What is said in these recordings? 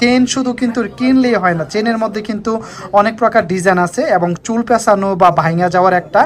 chain শুধু কিন্তু কিনলেই হয় না চেনের মধ্যে কিন্তু অনেক প্রকার ডিজাইন আছে এবং চুল পেঁচানো বা ভাঙা যাওয়ার একটা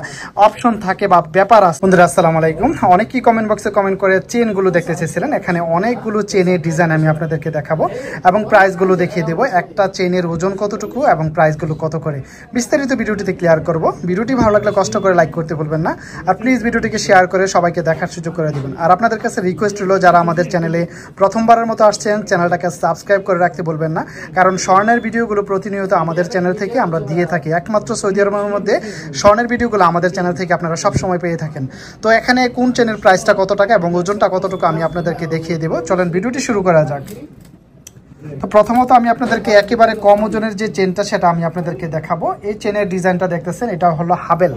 অপশন থাকে বা ব্যাপার আছে বন্ধুরা আসসালামু আলাইকুম অনেকেই কমেন্ট বক্সে কমেন্ট করে চেনগুলো দেখতে চেয়েছিলেন এখানে অনেকগুলো চেনের ডিজাইন আমি আপনাদেরকে দেখাবো এবং প্রাইসগুলো দেখিয়ে দেবো একটা চেনের ওজন কতটুকু এবং প্রাইসগুলো কত করে বিস্তারিত ভিডিওটিতে ক্লিয়ার করব ভিডিওটি ভালো লাগলে কষ্ট করে লাইক করতে বলবেন না আর প্লিজ ভিডিওটিকে শেয়ার করে সবাইকে দেখার সুযোগ করে দেবেন আর আপনাদের কাছে রিকোয়েস্ট হলো যারা আমাদের চ্যানেলে প্রথমবারের মতো আসছেন চ্যানেলটাকে সাবস্ক্রাইব করে রাখতে বলবেন না কারণ স্বর্ণের ভিডিওগুলো প্রতিনিয়ত আমাদের চ্যানেল থেকে আমরা দিয়ে থাকি একমাত্র সৌদি আরবের মধ্যে স্বর্ণের ভিডিওগুলো আমাদের চ্যানেল থেকে আপনারা সব সময় পেয়ে থাকেন তো এখানে কোন চেনের প্রাইসটা কত টাকা এবং ওজনটা কতটুকু আমি আপনাদেরকে দেখিয়ে দেবো চলেন ভিডিওটি শুরু করা যাক তো প্রথমত আমি আপনাদেরকে একেবারে কম ওজনের যে চেনটা সেটা আমি আপনাদেরকে দেখাবো এই চেনের ডিজাইনটা দেখতেছেন এটা হলো হাবেল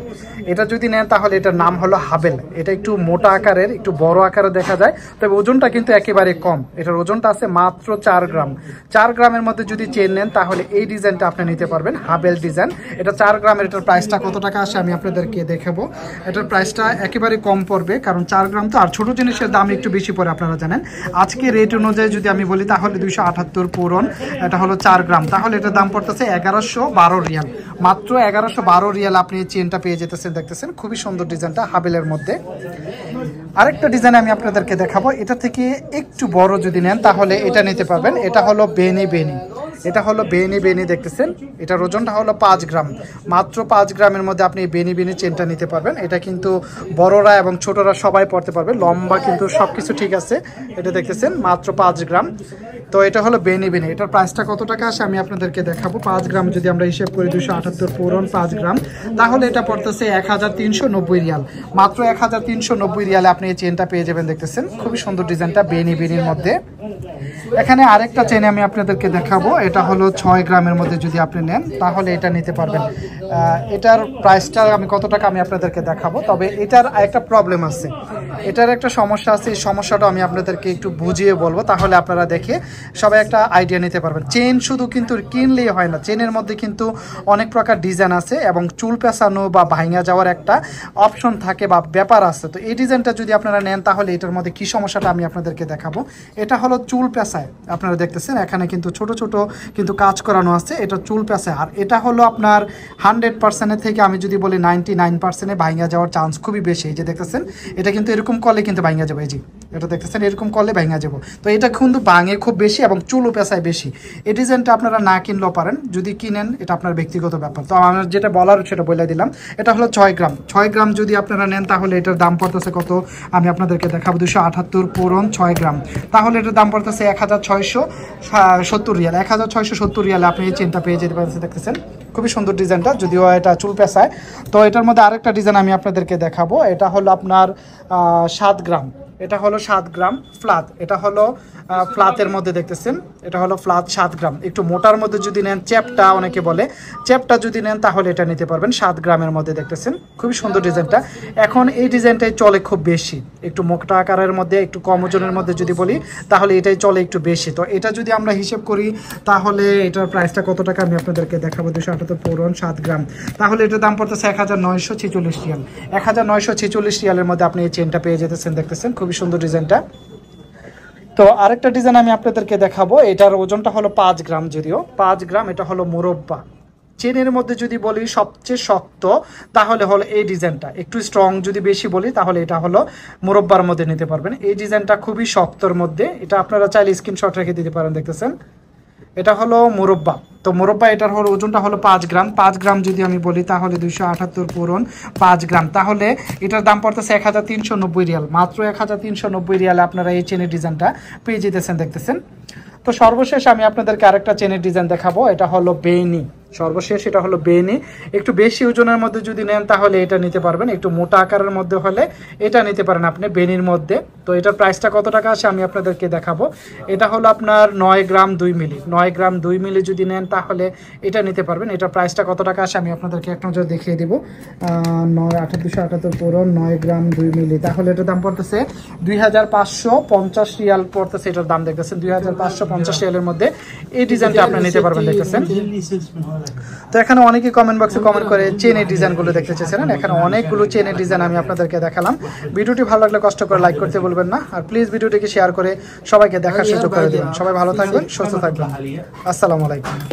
এটা যদি নেন তাহলে এটার নাম হলো হাবেল এটা একটু মোটা আকারের একটু বড় আকারে দেখা যায় তবে ওজনটা কিন্তু একেবারে কম এটার ওজনটা আছে মাত্র চার গ্রাম চার গ্রামের মধ্যে যদি চেন নেন তাহলে এই ডিজাইনটা আপনি নিতে পারবেন হাবেল ডিজাইন এটা চার গ্রামের এটার প্রাইসটা কত টাকা আসে আমি আপনাদেরকে দেখাবো এটার প্রাইসটা একেবারে কম পড়বে কারণ চার গ্রাম তো আর ছোট জিনিসের দাম একটু বেশি পড়ে আপনারা জানেন আজকে রেট অনুযায়ী যদি আমি বলি তাহলে দুইশো মৃত্যুর পূরণ এটা হলো চার গ্রাম তাহলে এটার দাম পড়তেছে এগারোশো বারো রিয়াল মাত্র এগারোশো বারো রিয়াল আপনি এই চেনটা পেয়ে যেতেছেন দেখতেছেন খুবই সুন্দর ডিজাইনটা হাবেলের মধ্যে আরেকটা ডিজাইন আমি আপনাদেরকে দেখাবো এটা থেকে একটু বড় যদি নেন তাহলে এটা নিতে পারবেন এটা হলো বেনি বেনি এটা হলো বেনি বেনি দেখতেছেন এটার ওজনটা হলো পাঁচ গ্রাম মাত্র পাঁচ গ্রামের মধ্যে আপনি বেনি বেনি চেনটা নিতে পারবেন এটা কিন্তু বড়রা এবং ছোটরা সবাই পড়তে পারবে লম্বা কিন্তু সব কিছু ঠিক আছে এটা দেখতেছেন মাত্র পাঁচ গ্রাম তো এটা হলো বেনি বেনি এটার প্রাইসটা কত টাকা আসে আমি আপনাদেরকে দেখাবো পাঁচ গ্রাম যদি আমরা হিসেব করি দুশো আটাত্তর পূরণ পাঁচ গ্রাম তাহলে এটা পড়তেছে এক হাজার তিনশো নব্বই রিয়াল মাত্র এক হাজার তিনশো নব্বই রিয়ালে আপনি এই চেনটা পেয়ে যাবেন দেখতেছেন খুবই সুন্দর ডিজাইনটা বেনি বেনির মধ্যে এখানে আরেকটা চেন আমি আপনাদেরকে দেখাবো এটা হলো ছয় গ্রামের মধ্যে যদি আপনি নেন তাহলে এটা নিতে পারবেন এটার প্রাইসটা আমি কত টাকা আমি আপনাদেরকে দেখাবো তবে এটার একটা প্রবলেম আছে এটার একটা সমস্যা আছে এই সমস্যাটা আমি আপনাদেরকে একটু বুঝিয়ে বলবো তাহলে আপনারা দেখে সবাই একটা আইডিয়া নিতে পারবেন চেন শুধু কিন্তু কিনলেই হয় না চেনের মধ্যে কিন্তু অনেক প্রকার ডিজাইন আছে এবং চুল পেঁচানো বা ভাঙা যাওয়ার একটা অপশন থাকে বা ব্যাপার আছে তো এই ডিজাইনটা যদি আপনারা নেন তাহলে এটার মধ্যে কি সমস্যাটা আমি আপনাদেরকে দেখাবো এটা হলো চুল পেঁচায় আপনারা দেখতেছেন এখানে কিন্তু ছোট ছোট কিন্তু কাজ করানো আছে এটা চুল পেঁচায় আর এটা হলো আপনার হান্ড্রেড পার্সেন্টের থেকে আমি যদি বলি নাইনটি নাইন পার্সেন্টে ভাঙা যাওয়ার চান্স খুবই বেশি এই যে দেখতেছেন এটা কিন্তু এরকম এরকম কলে কিন্তু ভাঙা যাবে এই যে এটা দেখতেছেন এরকম কলে ভাঙা যাবো তো এটা কিন্তু ভাঙে খুব বেশি এবং ও পেশায় বেশি এই ডিজাইনটা আপনারা না কিনলেও পারেন যদি কিনেন এটা আপনার ব্যক্তিগত ব্যাপার তো আমার যেটা বলার সেটা বলে দিলাম এটা হলো ছয় গ্রাম ছয় গ্রাম যদি আপনারা নেন তাহলে এটার দাম পড়তেছে কত আমি আপনাদেরকে দেখাবো দুশো আঠাত্তর পূরণ ছয় গ্রাম তাহলে এটার দাম পড়তেছে এক হাজার ছয়শো সত্তর রিয়াল এক হাজার ছয়শো সত্তর রিয়ালে আপনি এই চেনটা পেয়ে যেতে পারতেছেন দেখতেছেন খুবই সুন্দর ডিজাইনটা যদিও এটা চুল পেঁচায় তো এটার মধ্যে আরেকটা ডিজাইন আমি আপনাদেরকে দেখাবো এটা হলো আপনার সাত গ্রাম এটা হলো সাত গ্রাম ফ্লাত এটা হলো ফ্লাতের মধ্যে দেখতেছেন এটা হলো ফ্লাত সাত গ্রাম একটু মোটার মধ্যে যদি নেন চ্যাপটা অনেকে বলে চ্যাপটা যদি নেন তাহলে এটা নিতে পারবেন সাত গ্রামের মধ্যে দেখতেছেন খুবই সুন্দর ডিজাইনটা এখন এই ডিজাইনটাই চলে খুব বেশি একটু মোটা আকারের মধ্যে একটু কম ওজনের মধ্যে যদি বলি তাহলে এটাই চলে একটু বেশি তো এটা যদি আমরা হিসেব করি তাহলে এটার প্রাইসটা কত টাকা আমি আপনাদেরকে দেখাবো দুশো আটাত্তর পুরন সাত গ্রাম তাহলে এটার দাম পড়তেছে এক হাজার নয়শো ছেচল্লিশ রিয়াল এক হাজার নয়শো ছেচল্লিশ রিয়ালের মধ্যে আপনি এই চেনটা পেয়ে যেতেছেন দেখতেছেন খুব খুবই সুন্দর ডিজাইনটা তো আরেকটা ডিজাইন আমি আপনাদেরকে দেখাবো এটার ওজনটা হলো পাঁচ গ্রাম যদিও পাঁচ গ্রাম এটা হলো মোরব্বা চেনের মধ্যে যদি বলি সবচেয়ে শক্ত তাহলে হলো এই ডিজাইনটা একটু স্ট্রং যদি বেশি বলি তাহলে এটা হলো মোরব্বার মধ্যে নিতে পারবেন এই ডিজাইনটা খুবই শক্তর মধ্যে এটা আপনারা চাইলে স্ক্রিনশট রেখে দিতে পারেন দেখতেছেন এটা হলো মোরব্বা তো মোরব্বা এটার হলো ওজনটা হলো পাঁচ গ্রাম পাঁচ গ্রাম যদি আমি বলি তাহলে দুইশো আটাত্তর পূরণ পাঁচ গ্রাম তাহলে এটার দাম পড়তেছে এক হাজার তিনশো নব্বই রিয়াল মাত্র এক হাজার তিনশো নব্বই রিয়ালে আপনারা এই চেনের ডিজাইনটা পেয়ে যেতেছেন দেখতেছেন তো সর্বশেষ আমি আপনাদেরকে আরেকটা চেনের ডিজাইন দেখাবো এটা হলো বেনি সর্বশেষ এটা হলো বেনি একটু বেশি ওজনের মধ্যে যদি নেন তাহলে এটা নিতে পারবেন একটু মোটা আকারের মধ্যে হলে এটা নিতে পারেন আপনি বেনির মধ্যে তো এটার প্রাইসটা কত টাকা আসে আমি আপনাদেরকে দেখাবো এটা হলো আপনার নয় গ্রাম দুই মিলি নয় গ্রাম দুই মিলি যদি নেন তাহলে এটা নিতে পারবেন এটা প্রাইসটা কত টাকা আসে আমি আপনাদেরকে এক নজর দেখিয়ে দেবো নয় দুশো আঠাত্তর পুরো নয় গ্রাম দুই মিলি তাহলে এটার দাম পড়তেছে দুই হাজার পাঁচশো পঞ্চাশ রিয়াল পড়তেছে এটার দাম দেখতেছেন দুই হাজার পাঁচশো পঞ্চাশ রিয়ালের মধ্যে এই ডিজাইনটা আপনি নিতে পারবেন দেখতেছেন তো এখানে অনেকে কমেন্ট বক্সে কমেন্ট করে চেনের ডিজাইনগুলো দেখতে চেয়েছিলেন এখানে অনেকগুলো চেনের ডিজাইন আমি আপনাদেরকে দেখালাম ভিডিওটি ভালো লাগলে কষ্ট করে লাইক করতে বলবেন না আর প্লিজ ভিডিওটিকে শেয়ার করে সবাইকে দেখার সুযোগ করে দিন সবাই ভালো থাকবেন সুস্থ থাকবেন আসসালামু আলাইকুম